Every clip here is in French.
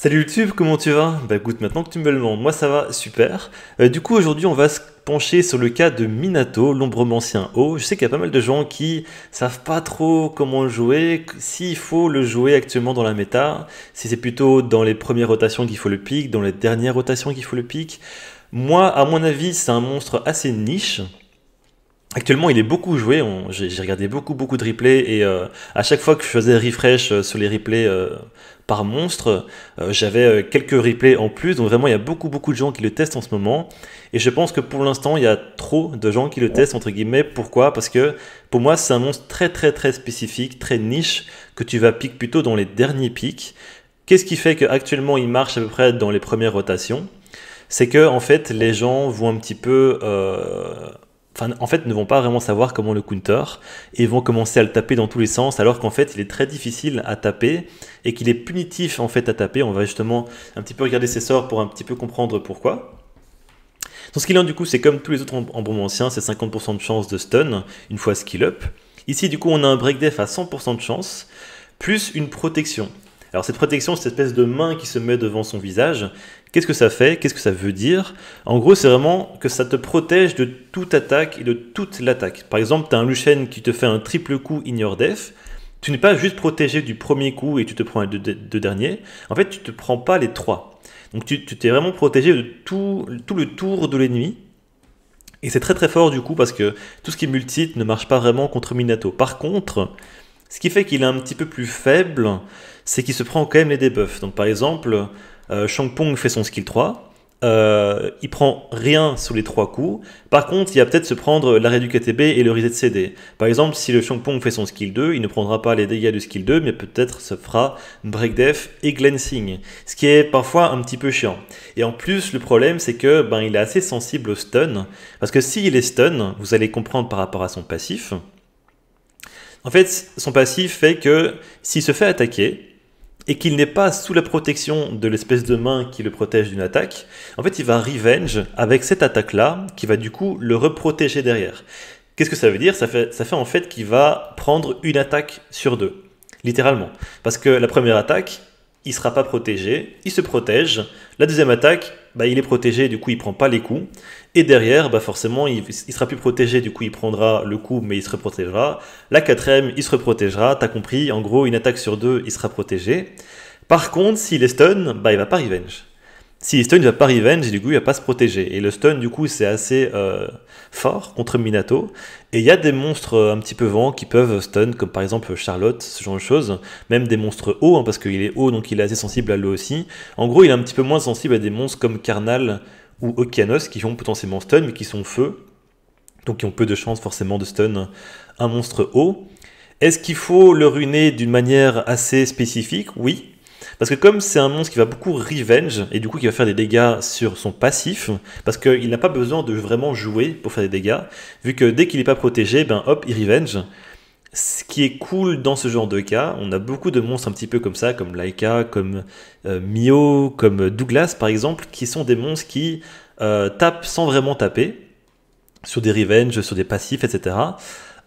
Salut YouTube, comment tu vas Bah écoute, maintenant que tu me le demandes, moi ça va super. Euh, du coup, aujourd'hui, on va se pencher sur le cas de Minato, l'ombrementien haut. Oh, je sais qu'il y a pas mal de gens qui savent pas trop comment le jouer, s'il faut le jouer actuellement dans la méta, si c'est plutôt dans les premières rotations qu'il faut le pic, dans les dernières rotations qu'il faut le pic. Moi, à mon avis, c'est un monstre assez niche. Actuellement, il est beaucoup joué. J'ai regardé beaucoup, beaucoup de replays et euh, à chaque fois que je faisais refresh euh, sur les replays euh, par monstre, j'avais quelques replays en plus. Donc vraiment, il y a beaucoup, beaucoup de gens qui le testent en ce moment. Et je pense que pour l'instant, il y a trop de gens qui le testent entre guillemets. Pourquoi Parce que pour moi, c'est un monstre très, très, très spécifique, très niche que tu vas piquer plutôt dans les derniers pics. Qu'est-ce qui fait qu'actuellement, il marche à peu près dans les premières rotations C'est que en fait, les gens vont un petit peu en fait, ne vont pas vraiment savoir comment le counter et vont commencer à le taper dans tous les sens, alors qu'en fait, il est très difficile à taper et qu'il est punitif en fait à taper. On va justement un petit peu regarder ses sorts pour un petit peu comprendre pourquoi. Donc, ce qu'il a du coup, c'est comme tous les autres anciens, c'est 50% de chance de stun une fois skill up. Ici, du coup, on a un break def à 100% de chance, plus une protection. Alors cette protection, c'est cette espèce de main qui se met devant son visage, Qu'est-ce que ça fait Qu'est-ce que ça veut dire En gros, c'est vraiment que ça te protège de toute attaque et de toute l'attaque. Par exemple, tu as un Lushen qui te fait un triple coup ignore def. Tu n'es pas juste protégé du premier coup et tu te prends les deux, derniers. En fait, tu te prends pas les trois. Donc tu t'es vraiment protégé de tout, tout le tour de l'ennemi. Et c'est très très fort du coup parce que tout ce qui est multi ne marche pas vraiment contre Minato. Par contre, ce qui fait qu'il est un petit peu plus faible, c'est qu'il se prend quand même les debuffs. Donc par exemple, euh, Shang Pong fait son skill 3. Euh, il prend rien sous les trois coups. Par contre, il va peut-être se prendre l'arrêt du KTB et le reset CD. Par exemple, si le Shang Pong fait son skill 2, il ne prendra pas les dégâts du skill 2, mais peut-être se fera break death et glancing. Ce qui est parfois un petit peu chiant. Et en plus, le problème, c'est que ben, il est assez sensible au stun. Parce que s'il est stun, vous allez comprendre par rapport à son passif. En fait, son passif fait que s'il se fait attaquer, et qu'il n'est pas sous la protection de l'espèce de main qui le protège d'une attaque, en fait il va revenge avec cette attaque-là qui va du coup le reprotéger derrière. Qu'est-ce que ça veut dire ça fait, ça fait en fait qu'il va prendre une attaque sur deux, littéralement. Parce que la première attaque, il sera pas protégé, il se protège. La deuxième attaque, bah, il est protégé, du coup il prend pas les coups. Et derrière, bah, forcément, il, sera plus protégé, du coup il prendra le coup, mais il se reprotégera. La quatrième, il se reprotégera, t'as compris, en gros, une attaque sur deux, il sera protégé. Par contre, s'il est stun, bah, il va pas revenge. Si il stun, il va pas revenge du coup il va pas se protéger. Et le stun du coup c'est assez euh, fort contre Minato. Et il y a des monstres euh, un petit peu vents qui peuvent stun, comme par exemple Charlotte, ce genre de choses. Même des monstres hauts, hein, parce qu'il est haut donc il est assez sensible à l'eau aussi. En gros il est un petit peu moins sensible à des monstres comme Carnal ou Okeanos qui ont potentiellement stun mais qui sont feu. Donc qui ont peu de chances forcément de stun un monstre haut. Est-ce qu'il faut le ruiner d'une manière assez spécifique Oui, parce que comme c'est un monstre qui va beaucoup revenge, et du coup qui va faire des dégâts sur son passif, parce qu'il n'a pas besoin de vraiment jouer pour faire des dégâts, vu que dès qu'il n'est pas protégé, ben hop, il revenge. Ce qui est cool dans ce genre de cas, on a beaucoup de monstres un petit peu comme ça, comme Laika, comme euh, Mio, comme Douglas par exemple, qui sont des monstres qui euh, tapent sans vraiment taper, sur des revenge, sur des passifs, etc.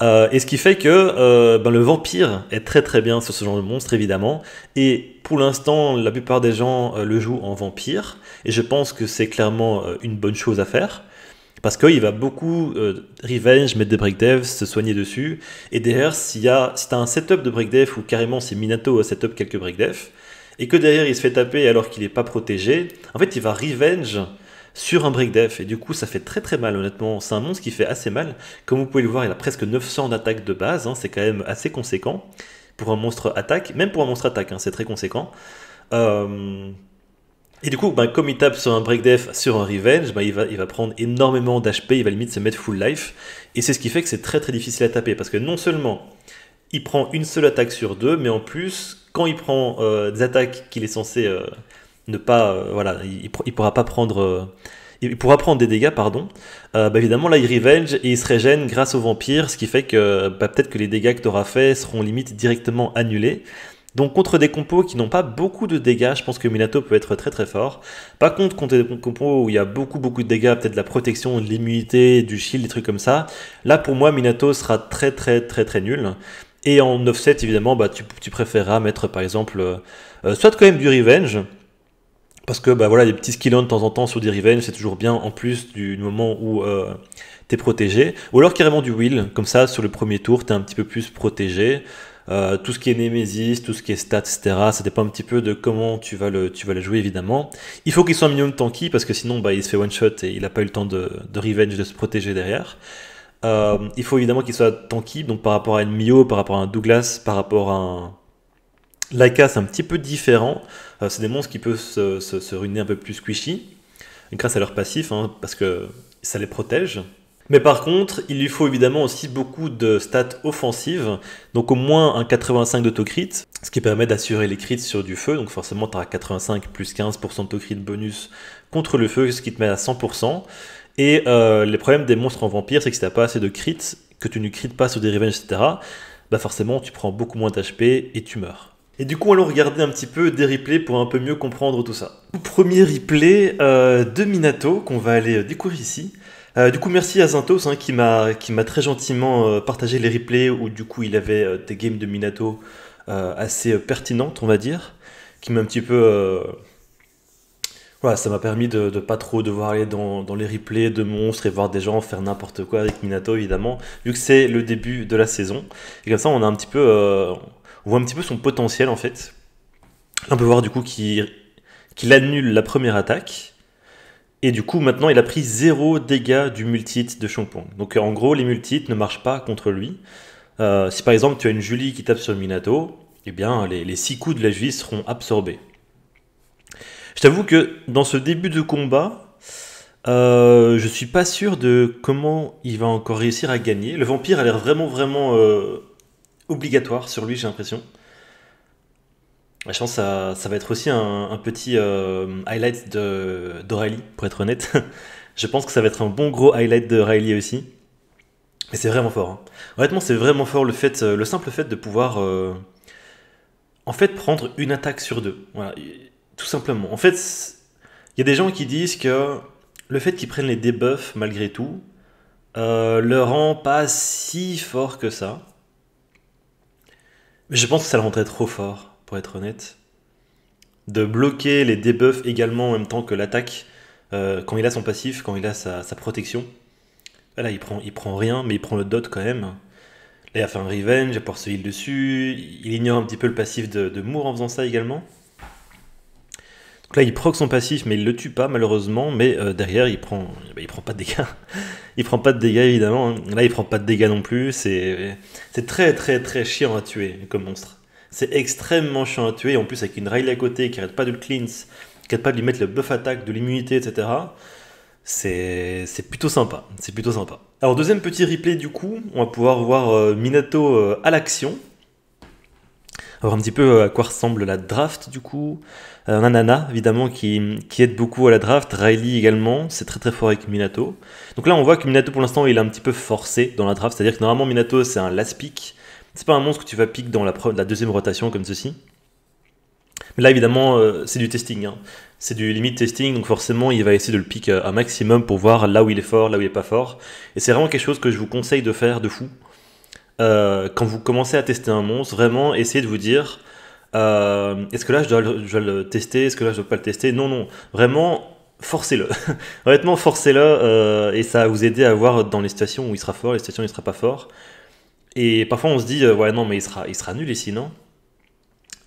Euh, et ce qui fait que euh, ben, le vampire est très très bien sur ce genre de monstre évidemment. Et pour l'instant, la plupart des gens euh, le jouent en vampire. Et je pense que c'est clairement une bonne chose à faire. Parce qu'il va beaucoup revenge, mettre des breakdevs, se soigner dessus. Et derrière, s'il a, si t'as un setup de dev ou carrément c'est Minato a setup quelques breakdevs, et que derrière il se fait taper alors qu'il n'est pas protégé, en fait il va revenge sur un break def. Et du coup, ça fait très très mal, honnêtement. C'est un monstre qui fait assez mal. Comme vous pouvez le voir, il a presque 900 d'attaque de base. Hein. C'est quand même assez conséquent pour un monstre attaque. Même pour un monstre attaque, hein, c'est très conséquent. Euh, et du coup, bah, comme il tape sur un break Death, sur un revenge, bah, il, va, il va prendre énormément d'HP, il va limite se mettre full life. Et c'est ce qui fait que c'est très très difficile à taper. Parce que non seulement il prend une seule attaque sur deux, mais en plus, quand il prend euh, des attaques qu'il est censé euh, ne pas, euh, voilà, il, pourra pas prendre, euh, il pourra prendre des dégâts, pardon. Euh, bah, évidemment, là, il revenge et il se régène grâce au vampire, ce qui fait que bah, peut-être que les dégâts que tu auras fait seront limite directement annulés. Donc contre des compos qui n'ont pas beaucoup de dégâts, je pense que Minato peut être très très fort. pas contre, contre des compos où il y a beaucoup beaucoup de dégâts, peut-être de la protection, de l'immunité, du shield, des trucs comme ça, là pour moi Minato sera très très très très nul. Et en offset évidemment, bah, tu, tu préféreras mettre par exemple soit quand même du revenge, parce que bah voilà, des petits skill de temps en temps sur des revenge, c'est toujours bien en plus du, moment où euh, t'es protégé. Ou alors carrément du will, comme ça sur le premier tour, t'es un petit peu plus protégé. Euh, tout ce qui est Nemesis, tout ce qui est stats, etc. Ça dépend un petit peu de comment tu vas le, tu vas le jouer évidemment. Il faut qu'il soit un minimum tanky parce que sinon bah, il se fait one shot et il n'a pas eu le temps de, de revenge, de se protéger derrière. Euh, il faut évidemment qu'il soit tanky, donc par rapport à une Mio, par rapport à un Douglas, par rapport à un, Laika, c'est un petit peu différent. Euh, c'est des monstres qui peuvent se, ruiner un peu plus squishy, grâce à leur passif, hein, parce que ça les protège. Mais par contre, il lui faut évidemment aussi beaucoup de stats offensives, donc au moins un 85 d'autocrit, ce qui permet d'assurer les crits sur du feu, donc forcément tu as 85 plus 15% d'autocrit bonus contre le feu, ce qui te met à 100%. Et euh, les problèmes des monstres en vampire, c'est que si t'as pas assez de crits, que tu ne crites pas sur des revenge, etc., bah forcément tu prends beaucoup moins d'HP et tu meurs. Et du coup, allons regarder un petit peu des replays pour un peu mieux comprendre tout ça. Premier replay euh, de Minato qu'on va aller euh, découvrir ici. Euh, du coup, merci à Zintos hein, qui m'a très gentiment partagé les replays où du coup il avait des games de Minato assez pertinentes, on va dire, qui m'a un petit peu voilà, ça m'a permis de ne pas trop devoir aller dans, les replays de monstres et voir des gens faire n'importe quoi avec Minato, évidemment, vu que c'est le début de la saison. Et comme ça, on a un petit peu, on voit un petit peu son potentiel en fait. On peut voir du coup qu'il annule la première attaque. Et du coup, maintenant, il a pris zéro dégâts du multi de Chompong. Donc en gros, les multi ne marchent pas contre lui. Euh, si par exemple tu as une Julie qui tape sur le Minato, eh bien les, les six coups de la Julie seront absorbés. Je t'avoue que dans ce début de combat, je euh, je suis pas sûr de comment il va encore réussir à gagner. Le vampire a l'air vraiment vraiment euh, obligatoire sur lui, j'ai l'impression. Je pense que ça, va être aussi un, petit euh, highlight highlight d'O'Reilly, pour être honnête. je pense que ça va être un bon gros highlight de Riley aussi. Mais c'est vraiment fort. Hein. Honnêtement, c'est vraiment fort le, fait, euh, le simple fait de pouvoir euh, en fait prendre une attaque sur deux. tout simplement. En fait, il y a des gens qui disent que le fait qu'ils prennent les debuffs malgré tout le rend pas si fort que ça. Je pense que ça le rendrait trop fort, pour être honnête. De bloquer les debuffs également en même temps que l'attaque, euh, quand il a son passif, quand il a sa, protection. Là, il prend, il prend rien, mais il prend le dot quand même. Là, il a fait un revenge, il porte ce heal dessus. Il ignore un petit peu le passif de, de Moore en faisant ça également là, il proc son passif, mais il le tue pas malheureusement. Mais euh, derrière, il prend, bah, il prend pas de dégâts. il prend pas de dégâts évidemment. Là, il prend pas de dégâts non plus. C'est, c'est très très très chiant à tuer comme monstre. C'est extrêmement chiant à tuer. En plus, avec une Riley à côté qui arrête pas de le cleanse, qui n'arrête pas de lui mettre le buff attaque, de l'immunité, etc. C'est, c'est plutôt sympa. C'est plutôt sympa. Alors deuxième petit replay du coup, on va pouvoir voir euh, Minato euh, à l'action voir un petit peu euh, à quoi ressemble la draft du coup. Euh, Nana évidemment qui, aide beaucoup à la draft, Riley également, c'est très très fort avec Minato. Donc là on voit que Minato pour l'instant il est un petit peu forcé dans la draft, c'est-à-dire que normalement Minato c'est un last pick, c'est pas un monstre que tu vas pick dans la, deuxième rotation comme ceci. Mais là évidemment euh, c'est du testing, hein. c'est du limit testing, donc forcément il va essayer de le pick un maximum pour voir là où il est fort, là où il est pas fort. Et c'est vraiment quelque chose que je vous conseille de faire de fou. Euh, quand vous commencez à tester un monstre, vraiment essayez de vous dire euh, est-ce que là je dois, le, tester, est-ce que là je dois pas le tester Non, non, vraiment forcez-le. Honnêtement, forcez-le euh, et ça va vous aider à voir dans les situations où il sera fort, les situations où il sera pas fort. Et parfois on se dit ouais non mais il sera, il sera nul ici non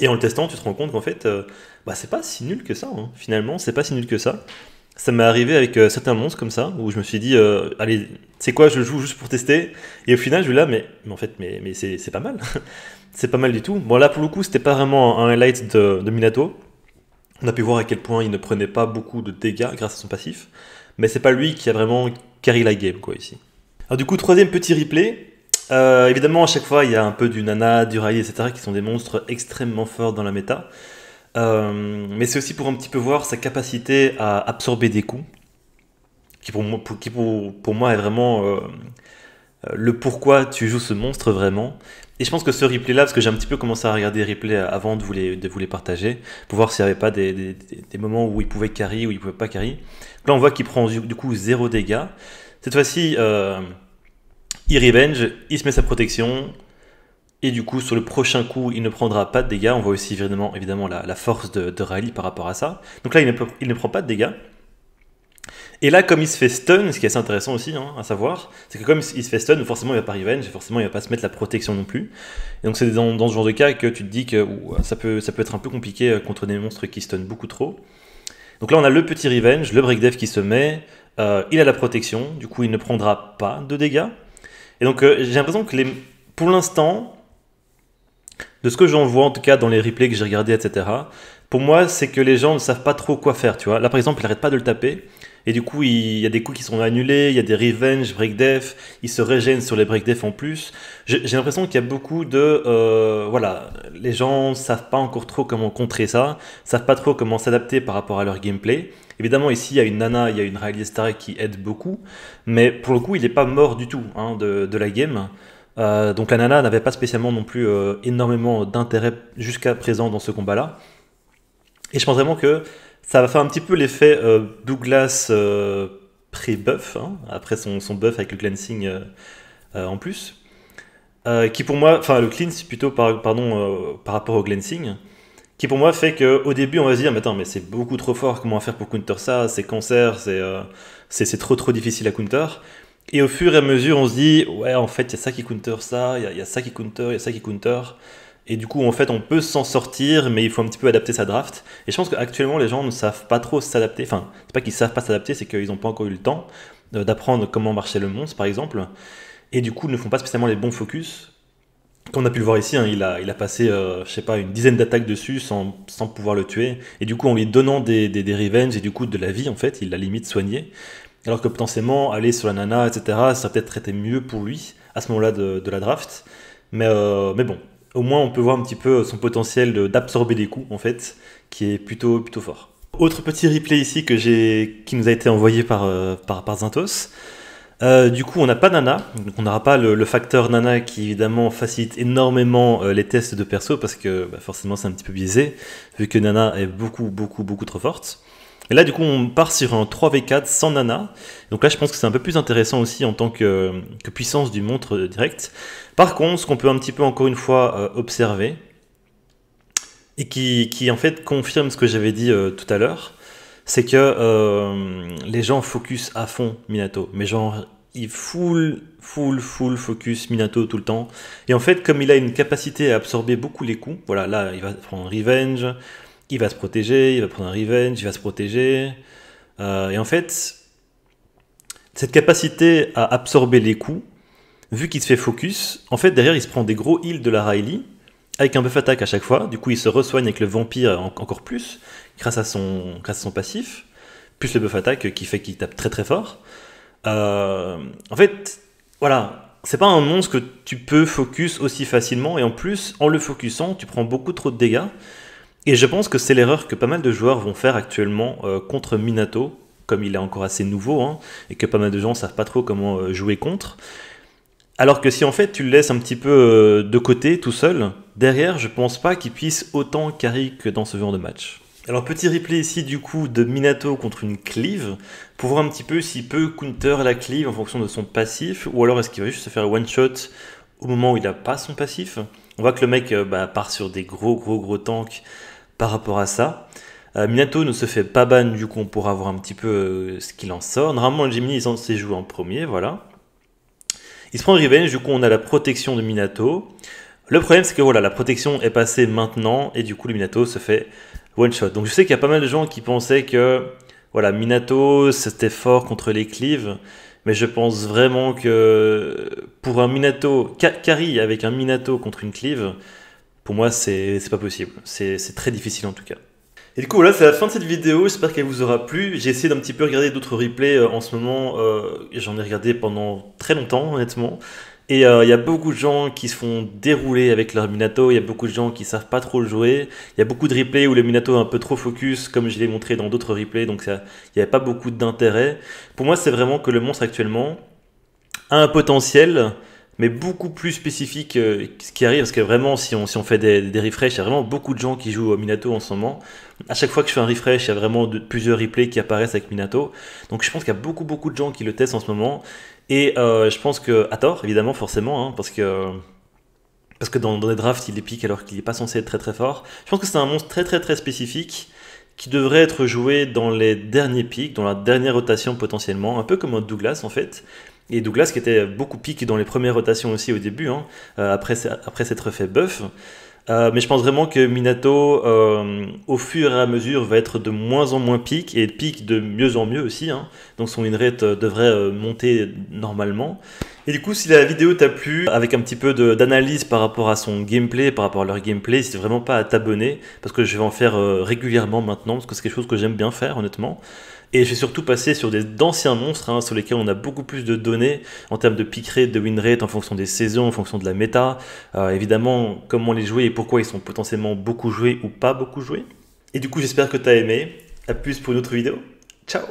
Et en le testant, tu te rends compte qu'en fait bah c'est pas si nul que ça hein, finalement, c'est pas si nul que ça ça m'est arrivé avec euh, certains monstres comme ça, où je me suis dit, euh, allez, c'est quoi, je joue juste pour tester. Et au final, je lui là, mais, mais en fait, mais, mais c'est pas mal. c'est pas mal du tout. Bon, là, pour le coup, c'était pas vraiment un highlight de, Minato. On a pu voir à quel point il ne prenait pas beaucoup de dégâts grâce à son passif. Mais c'est pas lui qui a vraiment carry la game, quoi, ici. Alors, du coup, troisième petit replay. Euh, évidemment, à chaque fois, il y a un peu du Nana, du Rai, etc., qui sont des monstres extrêmement forts dans la méta. Euh, mais c'est aussi pour un petit peu voir sa capacité à absorber des coups, qui pour moi, qui pour, moi est vraiment euh, euh, le pourquoi tu joues ce monstre vraiment. Et je pense que ce replay-là, parce que j'ai un petit peu commencé à regarder les replays avant de vous les, de vous les partager, pour voir s'il n'y avait pas des, moments où il pouvait carry, ou il pouvait pas carry. là, on voit qu'il prend du, coup zéro dégâts. Cette fois-ci, il revenge, il se met sa protection, et du coup, sur le prochain coup, il ne prendra pas de dégâts. On voit aussi évidemment, évidemment la, force de, de Riley par rapport à ça. Donc là, il ne, prend pas de dégâts. Et là, comme il se fait stun, ce qui est assez intéressant aussi hein, à savoir, c'est que comme il se fait stun, forcément il va pas revenge, forcément il va pas se mettre la protection non plus. Et donc c'est dans, ce genre de cas que tu te dis que ça, peut, être un peu compliqué euh, contre des monstres qui stun beaucoup trop. Donc là, on a le petit revenge, le breakdev qui se met, euh, il a la protection, du coup il ne prendra pas de dégâts. Et donc euh, j'ai l'impression que les, pour l'instant, de ce que j'en vois en tout cas dans les replays que j'ai regardés, etc., pour moi, c'est que les gens ne savent pas trop quoi faire, tu vois. Là, par exemple, il n'arrête pas de le taper. Et du coup, il y a des coups qui sont annulés, il y a des revenge, break def, il se régène sur les break def en plus. J'ai l'impression qu'il y a beaucoup de... Euh, voilà, les gens ne savent pas encore trop comment contrer ça, savent pas trop comment s'adapter par rapport à leur gameplay. Évidemment, ici, il y a une nana, il y a une Riley Star qui aide beaucoup, mais pour le coup, il n'est pas mort du tout hein, de, la game. Euh, donc la n'avait pas spécialement non plus euh, énormément d'intérêt jusqu'à présent dans ce combat-là. Et je pense vraiment que ça va faire un petit peu l'effet euh, Douglas pré-buff, hein, après son, son, buff avec le cleansing en plus. qui pour moi, enfin le cleanse plutôt par, pardon, par rapport au cleansing, qui pour moi fait qu'au début on va se dire mais attends mais c'est beaucoup trop fort comment on va faire pour counter ça c'est cancer c'est c'est trop trop difficile à counter et au fur et à mesure, on se dit, ouais, en fait, il y a ça qui counter ça, il y, a ça qui counter, il y a ça qui counter. Et du coup, en fait, on peut s'en sortir, mais il faut un petit peu adapter sa draft. Et je pense qu'actuellement, les gens ne savent pas trop s'adapter. Enfin, c'est pas qu'ils savent pas s'adapter, c'est qu'ils n'ont pas encore eu le temps euh, d'apprendre comment marcher le monstre, par exemple. Et du coup, ne font pas spécialement les bons focus. Qu'on on a pu le voir ici, hein, il, a, il a passé, euh, je sais pas, une dizaine d'attaques dessus sans, sans, pouvoir le tuer. Et du coup, en lui donnant des, des, des et du coup de la vie, en fait, il l'a limite soigné alors que potentiellement aller sur la nana, etc., ça peut-être été mieux pour lui à ce moment-là de, la draft. Euh, mais, bon, au moins on peut voir un petit peu son potentiel d'absorber les coups, en fait, qui est plutôt, plutôt fort. Autre petit replay ici que qui nous a été envoyé par, euh, par, Zintos. Euh, du coup, on n'a pas Nana, donc on n'aura pas le, facteur Nana qui évidemment facilite énormément les tests de perso parce que bah, forcément c'est un petit peu biaisé vu que Nana est beaucoup beaucoup beaucoup trop forte. Et là, du coup, on part sur un 3v4 sans nana. Donc là, je pense que c'est un peu plus intéressant aussi en tant que, puissance du montre direct. Par contre, ce qu'on peut un petit peu encore une fois euh, observer, et qui, en fait confirme ce que j'avais dit euh, tout à l'heure, c'est que euh, les gens focus à fond Minato. Mais genre, il full, full, full focus Minato tout le temps. Et en fait, comme il a une capacité à absorber beaucoup les coups, voilà, là, il va prendre Revenge, il va se protéger, il va prendre un revenge, il va se protéger. Euh, et en fait, cette capacité à absorber les coups, vu qu'il se fait focus, en fait derrière il se prend des gros heals de la Riley, avec un buff attaque à chaque fois, du coup il se resoigne avec le vampire encore plus, grâce à son, son passif, plus le buff attaque qui fait qu'il tape très très fort. Euh, en fait, voilà, c'est pas un monstre que tu peux focus aussi facilement, et en plus, en le focusant, tu prends beaucoup trop de dégâts, et je pense que c'est l'erreur que pas mal de joueurs vont faire actuellement euh, contre Minato, comme il est encore assez nouveau, hein, et que pas mal de gens ne savent pas trop comment euh, jouer contre. Alors que si en fait tu le laisses un petit peu euh, de côté tout seul, derrière je pense pas qu'il puisse autant carry que dans ce genre de match. Alors petit replay ici du coup de Minato contre une cleave, pour voir un petit peu s'il peut counter la cleave en fonction de son passif, ou alors est-ce qu'il va juste se faire one shot au moment où il n'a pas son passif. On voit que le mec bah, part sur des gros gros gros tanks par rapport à ça. Euh, Minato ne se fait pas ban, du coup on pourra voir un petit peu euh, ce qu'il en sort. Normalement, le Gemini, il s'en s'est joué en premier, voilà. Il se prend Revenge, du coup on a la protection de Minato. Le problème, c'est que voilà, la protection est passée maintenant, et du coup le Minato se fait one shot. Donc je sais qu'il y a pas mal de gens qui pensaient que voilà, Minato c'était fort contre les cleaves, mais je pense vraiment que pour un Minato, Kari avec un Minato contre une cleave, pour moi, c'est pas possible. C'est très difficile en tout cas. Et du coup, voilà, c'est la fin de cette vidéo. J'espère qu'elle vous aura plu. J'ai essayé d'un petit peu regarder d'autres replays euh, en ce moment. Euh, j'en ai regardé pendant très longtemps, honnêtement. Et euh, il y a beaucoup de gens qui se font dérouler avec leur Minato, il y a beaucoup de gens qui savent pas trop le jouer, il y a beaucoup de replays où le Minato est un peu trop focus, comme je l'ai montré dans d'autres replays, donc il n'y a pas beaucoup d'intérêt. Pour moi, c'est vraiment que le monstre actuellement a un potentiel mais beaucoup plus spécifique euh, ce qui arrive, parce que vraiment, si on, si on fait des, des refresh, il y a vraiment beaucoup de gens qui jouent au Minato en ce moment. À chaque fois que je fais un refresh, il y a vraiment plusieurs replays qui apparaissent avec Minato. Donc je pense qu'il y a beaucoup, beaucoup de gens qui le testent en ce moment. Et euh, je pense que, à tort, évidemment, forcément, hein, parce que. Parce que dans, les drafts, il les pique alors qu'il n'est pas censé être très très fort. Je pense que c'est un monstre très très très spécifique qui devrait être joué dans les derniers pics, dans la dernière rotation potentiellement, un peu comme un Douglas en fait. Et Douglas, qui était beaucoup pique dans les premières rotations aussi au début, hein, euh, après, après s'être fait buff. Euh, mais je pense vraiment que Minato, euh, au fur et à mesure, va être de moins en moins pique, et pique de mieux en mieux aussi. Hein. Donc son winrate devrait monter normalement. Et du coup, si la vidéo t'a plu, avec un petit peu d'analyse par rapport à son gameplay, par rapport à leur gameplay, n'hésite vraiment pas à t'abonner, parce que je vais en faire régulièrement maintenant, parce que c'est quelque chose que j'aime bien faire, honnêtement. Et je vais surtout passer sur des d'anciens monstres hein, sur lesquels on a beaucoup plus de données en termes de pick rate, de win rate, en fonction des saisons, en fonction de la méta. Euh, évidemment, comment les jouer et pourquoi ils sont potentiellement beaucoup joués ou pas beaucoup joués. Et du coup, j'espère que tu as aimé. A plus pour une autre vidéo. Ciao